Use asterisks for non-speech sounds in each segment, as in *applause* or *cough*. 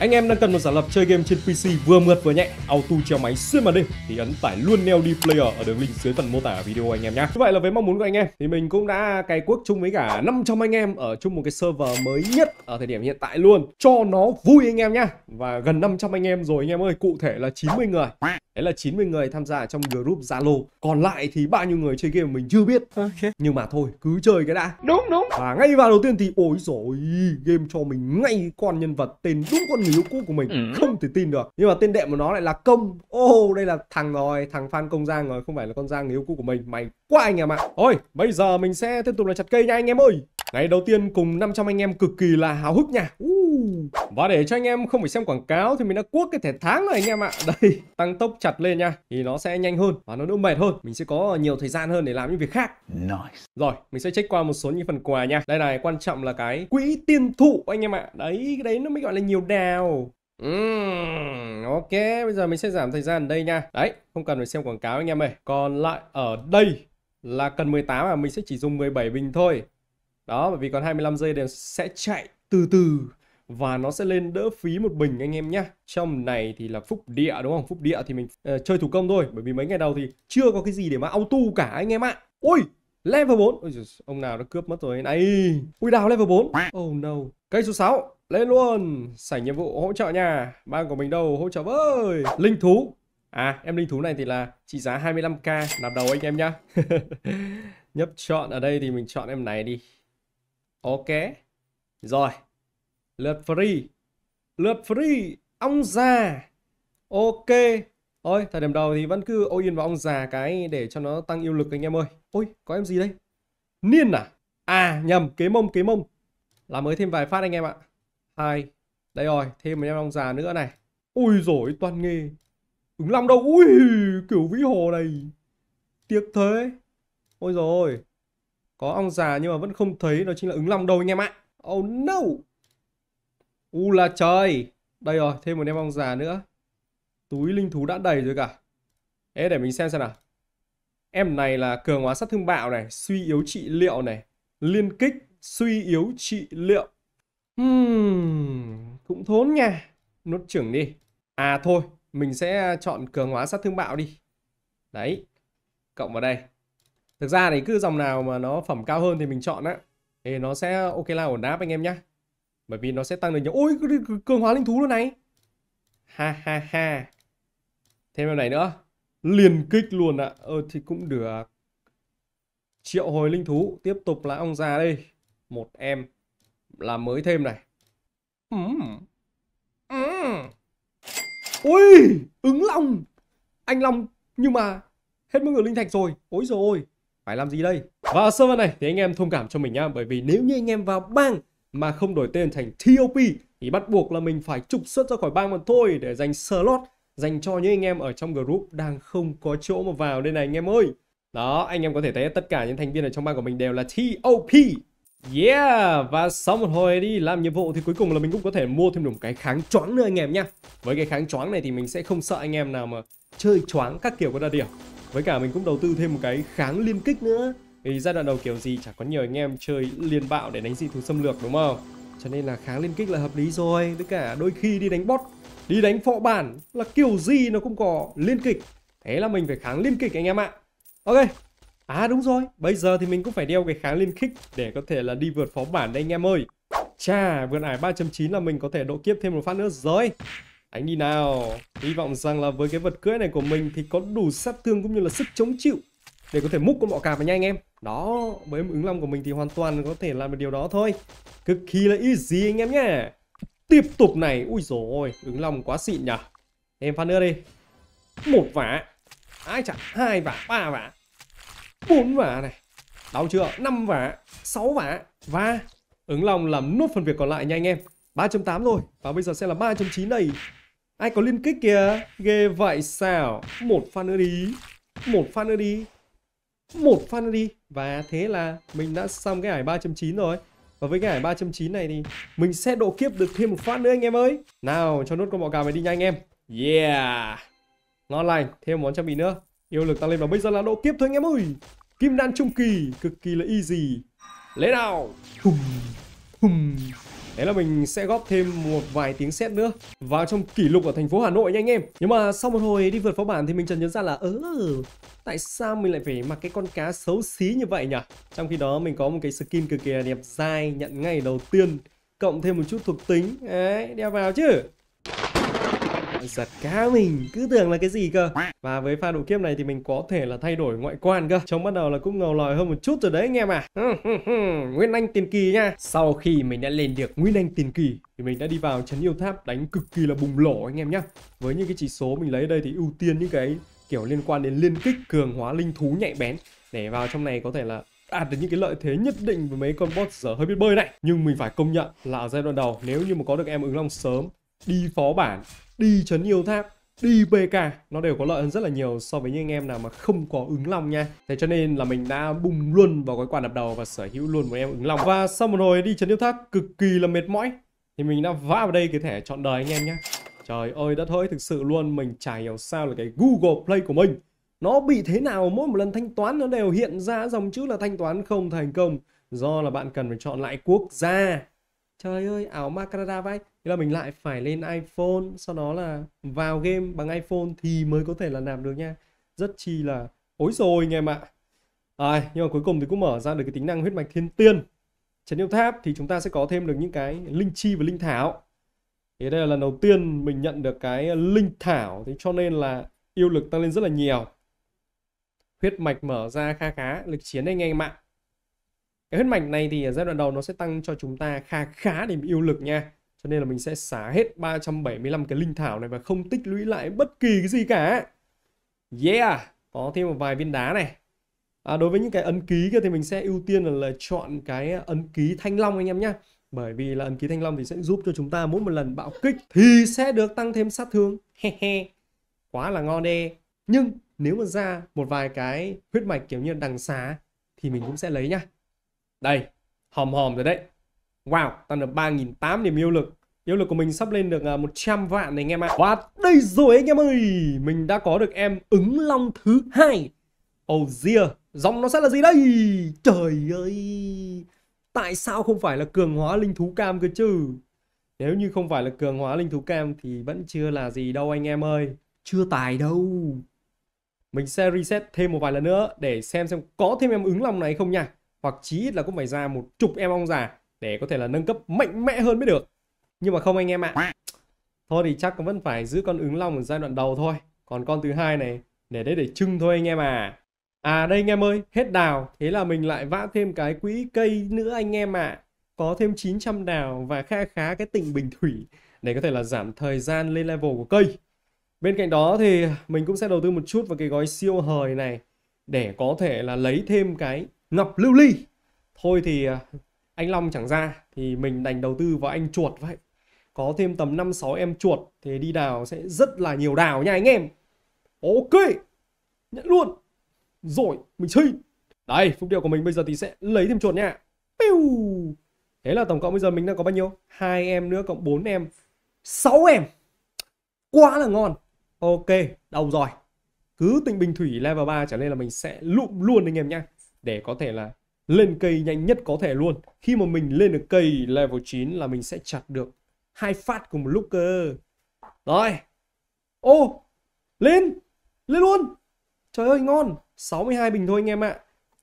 Anh em đang cần một giả lập chơi game trên PC vừa mượt vừa nhẹ, auto treo máy xuyên màn đêm thì ấn tải luôn Neo D Player ở đường link dưới phần mô tả video anh em nhé. Như vậy là với mong muốn của anh em thì mình cũng đã cày cuốc chung với cả 500 anh em ở chung một cái server mới nhất ở thời điểm hiện tại luôn cho nó vui anh em nhé. Và gần 500 anh em rồi anh em ơi, cụ thể là 90 người đấy là 90 người tham gia trong group Zalo còn lại thì bao nhiêu người chơi game mình chưa biết okay. nhưng mà thôi cứ chơi cái đã đúng đúng và ngay vào đầu tiên thì ôi rồi game cho mình ngay con nhân vật tên đúng con người yêu cũ của mình ừ. không thể tin được nhưng mà tên đệm của nó lại là công ô oh, đây là thằng rồi thằng phan công giang rồi không phải là con giang người yêu cũ của mình mày quá anh em ạ à. thôi bây giờ mình sẽ tiếp tục là chặt cây nha anh em ơi Ngày đầu tiên cùng 500 anh em cực kỳ là háo hức nha Và để cho anh em không phải xem quảng cáo thì mình đã cuốc cái thẻ tháng rồi anh em ạ *laughs* Đây, tăng tốc chặt lên nha Thì nó sẽ nhanh hơn và nó đỡ mệt hơn Mình sẽ có nhiều thời gian hơn để làm những việc khác nice. Rồi, mình sẽ check qua một số những phần quà nha Đây này, quan trọng là cái quỹ tiền thụ anh em ạ Đấy, cái đấy nó mới gọi là nhiều đào Uhm, ok, bây giờ mình sẽ giảm thời gian ở đây nha Đấy, không cần phải xem quảng cáo anh em ơi Còn lại ở đây là cần 18 à, mình sẽ chỉ dùng 17 bình thôi đó, bởi vì còn 25 giây thì sẽ chạy từ từ và nó sẽ lên đỡ phí một bình anh em nhé trong này thì là phúc địa đúng không phúc địa thì mình uh, chơi thủ công thôi bởi vì mấy ngày đầu thì chưa có cái gì để mà auto cả anh em ạ à. ôi level 4 ôi ông nào nó cướp mất rồi này ui đào level 4 oh no cây số 6 lên luôn sảnh nhiệm vụ hỗ trợ nha bang của mình đâu hỗ trợ với linh thú à em linh thú này thì là trị giá 25k nạp đầu anh em nhá *laughs* nhấp chọn ở đây thì mình chọn em này đi Ok. Rồi. Lượt free. Lượt free. Ông già. Ok. Ôi, thời điểm đầu thì vẫn cứ ô yên vào ông già cái để cho nó tăng yêu lực anh em ơi. Ôi, có em gì đây? Niên à? À, nhầm, kế mông, kế mông. là mới thêm vài phát anh em ạ. Hai. Đây rồi, thêm một em ông già nữa này. Ui rồi toàn nghề. Ứng long đâu. Ui, kiểu vĩ hồ này. Tiếc thế. Ôi rồi có ong già nhưng mà vẫn không thấy Đó chính là ứng long đầu anh em ạ Oh no U là trời Đây rồi thêm một em ong già nữa Túi linh thú đã đầy rồi cả Ê để mình xem xem nào Em này là cường hóa sát thương bạo này Suy yếu trị liệu này Liên kích suy yếu trị liệu Hmm, cũng thốn nha Nốt trưởng đi À thôi, mình sẽ chọn cường hóa sát thương bạo đi Đấy, cộng vào đây thực ra thì cứ dòng nào mà nó phẩm cao hơn thì mình chọn á thì nó sẽ ok là ổn đáp anh em nhá bởi vì nó sẽ tăng được nhiều ôi cường hóa linh thú luôn này ha ha ha thêm em này nữa liền kích luôn ạ à. ờ thì cũng được triệu hồi linh thú tiếp tục là ông già đây một em là mới thêm này uhm. Uhm. ui ứng long anh long nhưng mà hết mức lượng linh thạch rồi ối rồi phải làm gì đây và ở server này thì anh em thông cảm cho mình nhá bởi vì nếu như anh em vào bang mà không đổi tên thành TOP thì bắt buộc là mình phải trục xuất ra khỏi bang mà thôi để dành slot dành cho những anh em ở trong group đang không có chỗ mà vào đây này anh em ơi đó anh em có thể thấy tất cả những thành viên ở trong bang của mình đều là TOP Yeah, và sau một hồi đi làm nhiệm vụ thì cuối cùng là mình cũng có thể mua thêm được một cái kháng choáng nữa anh em nhá. Với cái kháng choáng này thì mình sẽ không sợ anh em nào mà chơi choáng các kiểu có đa điểm với cả mình cũng đầu tư thêm một cái kháng liên kích nữa vì giai đoạn đầu kiểu gì chả có nhiều anh em chơi liên bạo để đánh dị thú xâm lược đúng không cho nên là kháng liên kích là hợp lý rồi với cả đôi khi đi đánh bot đi đánh phó bản là kiểu gì nó cũng có liên kịch thế là mình phải kháng liên kịch anh em ạ ok à đúng rồi bây giờ thì mình cũng phải đeo cái kháng liên kích để có thể là đi vượt phó bản đây anh em ơi chà vượt ải 3.9 là mình có thể độ kiếp thêm một phát nữa rồi anh đi nào. Hy vọng rằng là với cái vật cưỡi này của mình thì có đủ sát thương cũng như là sức chống chịu để có thể múc con bọ cạp vào nha anh em. Đó, với ứng long của mình thì hoàn toàn có thể làm được điều đó thôi. Cực kỳ là easy anh em nhé. Tiếp tục này. Ui dồi ôi, ứng long quá xịn nhỉ. em phát nữa đi. Một vả. Ai chả, hai vả, ba vả. Bốn vả này. Đau chưa? Năm vả, sáu vả. Và ứng long làm nốt phần việc còn lại nha anh em. 3.8 rồi và bây giờ sẽ là 3.9 đây Ai có liên kích kìa Ghê vậy sao Một fan nữa đi Một fan nữa đi Một fan nữa đi Và thế là mình đã xong cái ải 3.9 rồi Và với cái ải 3.9 này thì Mình sẽ độ kiếp được thêm một phát nữa anh em ơi Nào cho nốt con bọ cào này đi nha anh em Yeah Ngon lành Thêm món trang bị nữa Yêu lực tăng lên và bây giờ là độ kiếp thôi anh em ơi Kim đan trung kỳ Cực kỳ là easy Lấy nào Hùm Hùm đấy là mình sẽ góp thêm một vài tiếng xét nữa vào trong kỷ lục ở thành phố Hà Nội nha anh em nhưng mà sau một hồi đi vượt phó bản thì mình chợt nhớ ra là ớ ờ, tại sao mình lại phải mặc cái con cá xấu xí như vậy nhỉ trong khi đó mình có một cái skin cực kỳ đẹp dai nhận ngay đầu tiên cộng thêm một chút thuộc tính đấy đeo vào chứ giật cá mình cứ tưởng là cái gì cơ và với pha độ kiếp này thì mình có thể là thay đổi ngoại quan cơ trông bắt đầu là cũng ngầu lòi hơn một chút rồi đấy anh em à nguyên anh tiền kỳ nha sau khi mình đã lên được nguyên anh tiền kỳ thì mình đã đi vào chấn yêu tháp đánh cực kỳ là bùng lổ anh em nhá với những cái chỉ số mình lấy đây thì ưu tiên những cái kiểu liên quan đến liên kích cường hóa linh thú nhạy bén để vào trong này có thể là đạt được những cái lợi thế nhất định với mấy con boss giờ hơi biết bơi này nhưng mình phải công nhận là ở giai đoạn đầu nếu như mà có được em ứng long sớm đi phó bản đi chấn yêu tháp đi bk nó đều có lợi hơn rất là nhiều so với những anh em nào mà không có ứng long nha thế cho nên là mình đã bùng luôn vào cái quả đập đầu và sở hữu luôn một em ứng long và sau một hồi đi chấn yêu tháp cực kỳ là mệt mỏi thì mình đã vã vào đây cái thẻ chọn đời anh em nhé trời ơi đất hỡi thực sự luôn mình chả hiểu sao là cái Google Play của mình nó bị thế nào mỗi một lần thanh toán nó đều hiện ra dòng chữ là thanh toán không thành công do là bạn cần phải chọn lại quốc gia trời ơi ảo ma Canada vãi thế là mình lại phải lên iPhone sau đó là vào game bằng iPhone thì mới có thể là làm được nha rất chi là ối rồi anh em ạ à, nhưng mà cuối cùng thì cũng mở ra được cái tính năng huyết mạch thiên tiên trấn yêu tháp thì chúng ta sẽ có thêm được những cái linh chi và linh thảo thì đây là lần đầu tiên mình nhận được cái linh thảo thế cho nên là yêu lực tăng lên rất là nhiều huyết mạch mở ra kha khá lực chiến anh em ạ cái huyết mạch này thì ở giai đoạn đầu nó sẽ tăng cho chúng ta khá khá điểm yêu lực nha cho nên là mình sẽ xả hết 375 cái linh thảo này và không tích lũy lại bất kỳ cái gì cả yeah có thêm một vài viên đá này à, đối với những cái ấn ký kia thì mình sẽ ưu tiên là, là chọn cái ấn ký thanh long anh em nhé bởi vì là ấn ký thanh long thì sẽ giúp cho chúng ta mỗi một lần bạo kích thì sẽ được tăng thêm sát thương he he quá là ngon đê nhưng nếu mà ra một vài cái huyết mạch kiểu như đằng xá thì mình cũng sẽ lấy nhá đây, hòm hòm rồi đấy. Wow, tăng được 3.800 điểm yêu lực. Yêu lực của mình sắp lên được 100 à, vạn này anh em ạ. À. Và đây rồi anh em ơi, mình đã có được em ứng long thứ hai. Oh dear, dòng nó sẽ là gì đây? Trời ơi. Tại sao không phải là cường hóa linh thú cam cơ chứ? Nếu như không phải là cường hóa linh thú cam thì vẫn chưa là gì đâu anh em ơi. Chưa tài đâu. Mình sẽ reset thêm một vài lần nữa để xem xem có thêm em ứng lòng này không nha hoặc chí ít là cũng phải ra một chục em ong già để có thể là nâng cấp mạnh mẽ hơn mới được nhưng mà không anh em ạ à. thôi thì chắc vẫn phải giữ con ứng long ở giai đoạn đầu thôi còn con thứ hai này để đấy để trưng thôi anh em à à đây anh em ơi hết đào thế là mình lại vã thêm cái quỹ cây nữa anh em ạ à. có thêm 900 đào và kha khá cái tỉnh bình thủy để có thể là giảm thời gian lên level của cây bên cạnh đó thì mình cũng sẽ đầu tư một chút vào cái gói siêu hời này để có thể là lấy thêm cái ngập Lưu Ly thôi thì à, anh Long chẳng ra thì mình đành đầu tư vào anh chuột vậy có thêm tầm 5-6 em chuột thì đi đào sẽ rất là nhiều đào nha anh em ok nhận luôn rồi mình chơi đây phúc điệu của mình bây giờ thì sẽ lấy thêm chuột nha Piu. thế là tổng cộng bây giờ mình đang có bao nhiêu hai em nữa cộng 4 em 6 em quá là ngon ok đầu rồi cứ tình bình thủy level 3 trở lên là mình sẽ lụm luôn anh em nha để có thể là lên cây nhanh nhất có thể luôn. Khi mà mình lên được cây level 9 là mình sẽ chặt được hai phát cùng một lúc cơ. Rồi. Ô, lên. Lên luôn. Trời ơi ngon, 62 bình thôi anh em ạ.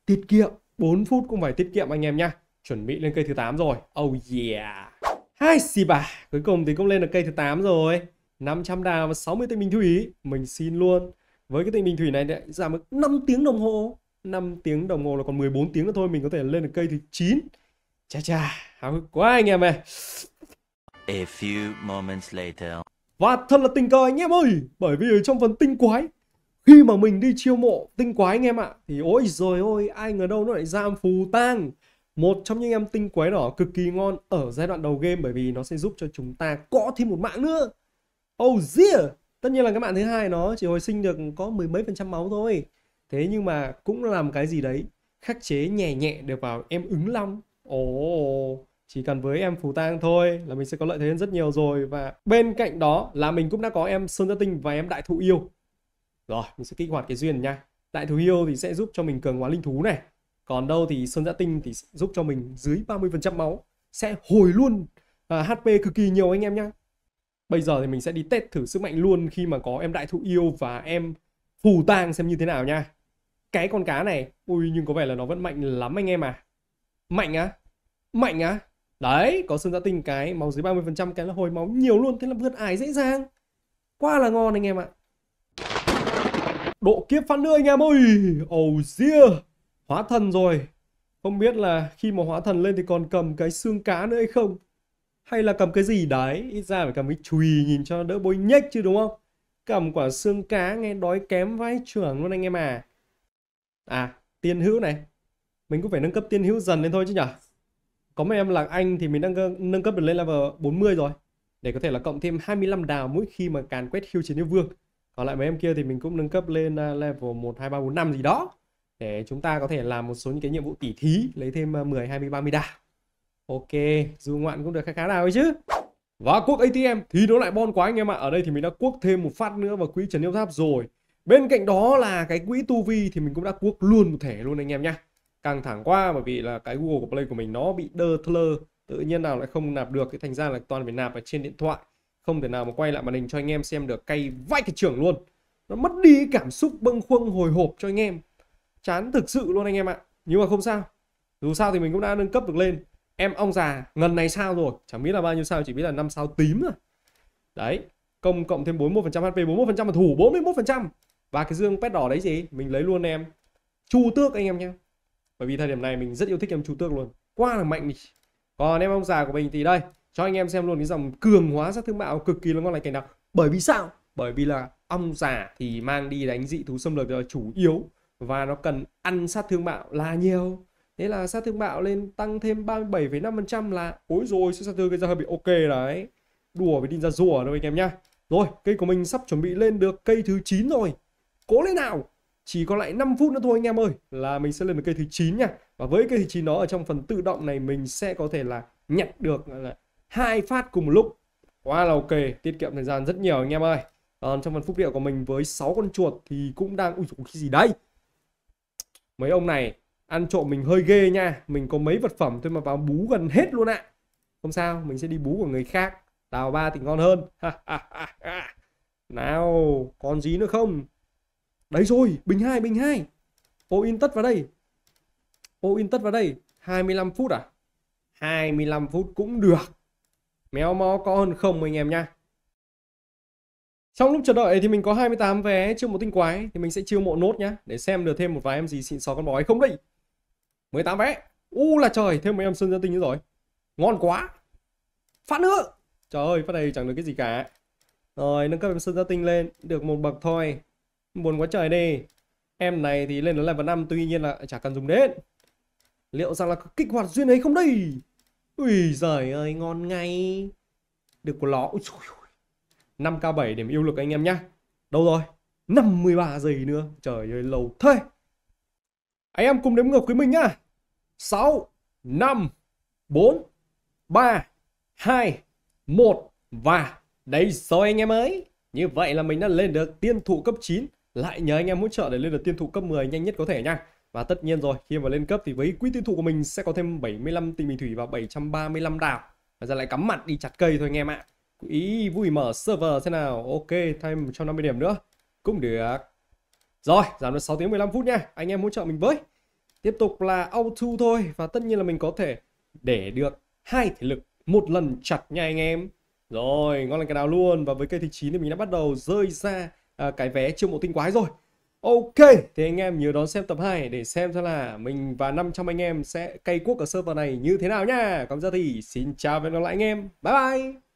Tiết kiệm, 4 phút cũng phải tiết kiệm anh em nha. Chuẩn bị lên cây thứ 8 rồi. Oh yeah. Hai xì bà, cuối cùng thì cũng lên được cây thứ 8 rồi. 500 đào và 60 tinh bình thủy, mình xin luôn. Với cái tinh bình thủy này giảm được 5 tiếng đồng hồ. 5 tiếng đồng hồ là còn 14 tiếng nữa thôi mình có thể lên được cây thứ 9 chà chà háo hức quá anh em ơi A few moments later. Và thật là tình cờ anh em ơi Bởi vì ở trong phần tinh quái Khi mà mình đi chiêu mộ tinh quái anh em ạ Thì ôi rồi ôi ai ngờ đâu nó lại giam phù tang Một trong những em tinh quái đỏ cực kỳ ngon Ở giai đoạn đầu game Bởi vì nó sẽ giúp cho chúng ta có thêm một mạng nữa Oh yeah Tất nhiên là cái mạng thứ hai nó chỉ hồi sinh được có mười mấy phần trăm máu thôi thế nhưng mà cũng làm cái gì đấy khắc chế nhẹ nhẹ được vào em ứng long ồ oh, chỉ cần với em phù tang thôi là mình sẽ có lợi thế hơn rất nhiều rồi và bên cạnh đó là mình cũng đã có em sơn gia tinh và em đại thụ yêu rồi mình sẽ kích hoạt cái duyên nha đại thụ yêu thì sẽ giúp cho mình cường hóa linh thú này còn đâu thì sơn gia tinh thì giúp cho mình dưới 30% máu sẽ hồi luôn à, HP cực kỳ nhiều anh em nhá bây giờ thì mình sẽ đi test thử sức mạnh luôn khi mà có em đại thụ yêu và em phù tang xem như thế nào nha cái con cá này ui nhưng có vẻ là nó vẫn mạnh lắm anh em à mạnh á à? mạnh á à? đấy có xương giã tinh cái máu dưới 30 phần trăm cái là hồi máu nhiều luôn thế là vượt ải dễ dàng quá là ngon anh em ạ à. độ kiếp phát nữa anh em ơi oh yeah hóa thần rồi không biết là khi mà hóa thần lên thì còn cầm cái xương cá nữa hay không hay là cầm cái gì đấy ít ra phải cầm cái chùy nhìn cho đỡ bôi nhếch chứ đúng không cầm quả xương cá nghe đói kém vãi trưởng luôn anh em à à tiên hữu này mình cũng phải nâng cấp tiên hữu dần lên thôi chứ nhở có mấy em là anh thì mình đang nâng cấp được lên level 40 rồi để có thể là cộng thêm 25 đào mỗi khi mà càn quét hưu chiến yêu vương còn lại mấy em kia thì mình cũng nâng cấp lên à, level 1, 2, 3, 4, 5 gì đó để chúng ta có thể làm một số những cái nhiệm vụ tỉ thí lấy thêm 10, 20, 30 đào ok dù ngoạn cũng được khá khá đào ấy chứ và cuốc ATM thì nó lại bon quá anh em ạ à. ở đây thì mình đã cuốc thêm một phát nữa vào quỹ trần yêu tháp rồi bên cạnh đó là cái quỹ tu vi thì mình cũng đã cuốc luôn một thẻ luôn anh em nhá càng thẳng qua bởi vì là cái Google Play của mình nó bị đơ thơ tự nhiên nào lại không nạp được thì thành ra là toàn phải nạp ở trên điện thoại không thể nào mà quay lại màn hình cho anh em xem được cay vãi cái trưởng luôn nó mất đi cảm xúc bâng khuâng hồi hộp cho anh em chán thực sự luôn anh em ạ nhưng mà không sao dù sao thì mình cũng đã nâng cấp được lên em ong già ngần này sao rồi chẳng biết là bao nhiêu sao chỉ biết là năm sao tím rồi đấy công cộng thêm 41% HP 41% mà thủ 41% và cái dương pet đỏ đấy gì mình lấy luôn em chu tước anh em nhé bởi vì thời điểm này mình rất yêu thích em chu tước luôn quá là mạnh đi còn em ông già của mình thì đây cho anh em xem luôn cái dòng cường hóa sát thương bạo cực kỳ là ngon lành cảnh nào bởi vì sao bởi vì là ong giả thì mang đi đánh dị thú xâm lược là chủ yếu và nó cần ăn sát thương bạo là nhiều thế là sát thương bạo lên tăng thêm 37,5% là ối rồi sức sát thương gây ra hơi bị ok đấy đùa với ra rùa đâu anh em nhá rồi cây của mình sắp chuẩn bị lên được cây thứ 9 rồi cố lên nào chỉ còn lại 5 phút nữa thôi anh em ơi là mình sẽ lên được cây thứ 9 nha và với cây thứ 9 đó ở trong phần tự động này mình sẽ có thể là nhặt được là hai phát cùng một lúc quá wow, là ok tiết kiệm thời gian rất nhiều anh em ơi còn trong phần phúc địa của mình với 6 con chuột thì cũng đang ui cái gì đây. mấy ông này ăn trộm mình hơi ghê nha mình có mấy vật phẩm thôi mà vào bú gần hết luôn ạ không sao mình sẽ đi bú của người khác đào ba thì ngon hơn nào còn gì nữa không Đấy rồi, bình 2, bình 2. Ô in tất vào đây. Ô in tất vào đây. 25 phút à? 25 phút cũng được. Méo mó có hơn không anh em nha. Trong lúc chờ đợi thì mình có 28 vé chưa một tinh quái thì mình sẽ chiêu mộ nốt nhá để xem được thêm một vài em gì xịn xò con bò hay không đây. 18 vé. U là trời, thêm mấy em sơn dân tinh nữa rồi. Ngon quá. Phát nữa. Trời ơi, phát đây chẳng được cái gì cả. Rồi nâng cấp em sơn gia tinh lên được một bậc thôi. Buồn quá trời đi. Em này thì lên đến level 5 tuy nhiên là chả cần dùng đến. Liệu rằng là kích hoạt duyên ấy không đây? Ui giời ơi, ngon ngay. Được của nó. năm k 7 điểm yêu lực anh em nhá. Đâu rồi? 53 giây nữa. Trời ơi, lâu thế. Anh em cùng đếm ngược với mình nhá. 6, 5, 4, 3, 2, 1 và đây rồi anh em ơi. Như vậy là mình đã lên được tiên thụ cấp 9 lại nhớ anh em hỗ trợ để lên được tiên thủ cấp 10 nhanh nhất có thể nha. Và tất nhiên rồi, khi mà lên cấp thì với quỹ tiên thủ của mình sẽ có thêm 75 tinh bình thủy và 735 đào. Và giờ lại cắm mặt đi chặt cây thôi anh em ạ. Quỹ vui mở server thế nào. Ok, thêm 150 điểm nữa. Cũng được. Rồi, giảm được 6 tiếng 15 phút nha. Anh em hỗ trợ mình với. Tiếp tục là auto thôi và tất nhiên là mình có thể để được hai thể lực một lần chặt nha anh em. Rồi, ngon lành cái nào luôn và với cây thứ 9 thì mình đã bắt đầu rơi ra à, cái vé chiêu mộ tinh quái rồi Ok, thì anh em nhớ đón xem tập 2 để xem xem là mình và 500 anh em sẽ cày cuốc ở server này như thế nào nha. Còn giờ thì xin chào và hẹn gặp lại anh em. Bye bye!